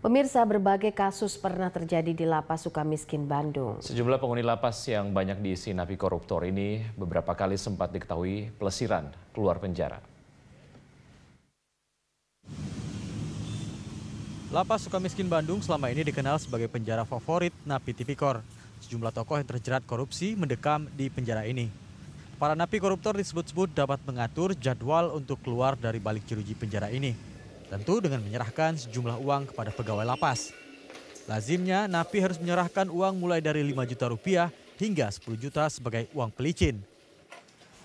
Pemirsa, berbagai kasus pernah terjadi di Lapas Sukamiskin, Bandung. Sejumlah penghuni lapas yang banyak diisi napi koruptor ini beberapa kali sempat diketahui pelesiran keluar penjara. Lapas Sukamiskin, Bandung selama ini dikenal sebagai penjara favorit napi tipikor. Sejumlah tokoh yang terjerat korupsi mendekam di penjara ini. Para napi koruptor disebut-sebut dapat mengatur jadwal untuk keluar dari balik jeruji penjara ini. Tentu dengan menyerahkan sejumlah uang kepada pegawai lapas. Lazimnya, napi harus menyerahkan uang mulai dari 5 juta rupiah hingga 10 juta sebagai uang pelicin.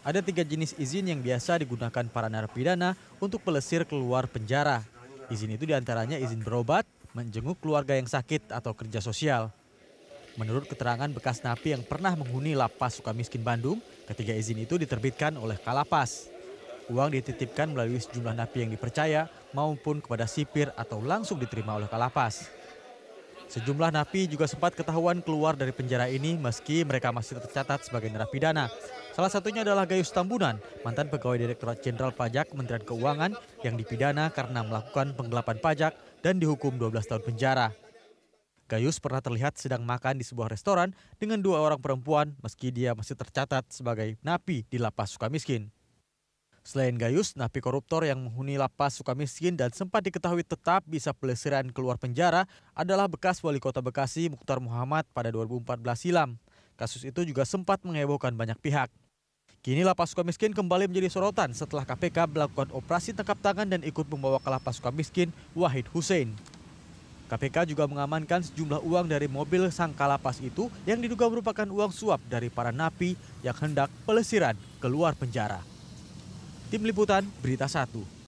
Ada tiga jenis izin yang biasa digunakan para narapidana untuk pelesir keluar penjara. Izin itu diantaranya izin berobat, menjenguk keluarga yang sakit atau kerja sosial. Menurut keterangan bekas napi yang pernah menghuni lapas Sukamiskin Bandung, ketiga izin itu diterbitkan oleh Kalapas. Uang dititipkan melalui sejumlah napi yang dipercaya maupun kepada sipir atau langsung diterima oleh kalapas. Sejumlah napi juga sempat ketahuan keluar dari penjara ini meski mereka masih tercatat sebagai narapidana. Salah satunya adalah Gayus Tambunan, mantan pegawai Direktorat Jenderal Pajak Kementerian Keuangan yang dipidana karena melakukan penggelapan pajak dan dihukum 12 tahun penjara. Gayus pernah terlihat sedang makan di sebuah restoran dengan dua orang perempuan meski dia masih tercatat sebagai napi di lapas suka miskin. Selain Gayus, napi koruptor yang menghuni lapas suka miskin dan sempat diketahui tetap bisa pelesiran keluar penjara adalah bekas wali kota Bekasi Mukhtar Muhammad pada 2014 silam. Kasus itu juga sempat mengejutkan banyak pihak. Kini lapas suka miskin kembali menjadi sorotan setelah KPK melakukan operasi tangkap tangan dan ikut membawa ke lapas suka miskin Wahid Hussein. KPK juga mengamankan sejumlah uang dari mobil sang kalapas itu yang diduga merupakan uang suap dari para napi yang hendak pelesiran keluar penjara. Tim Liputan Berita 1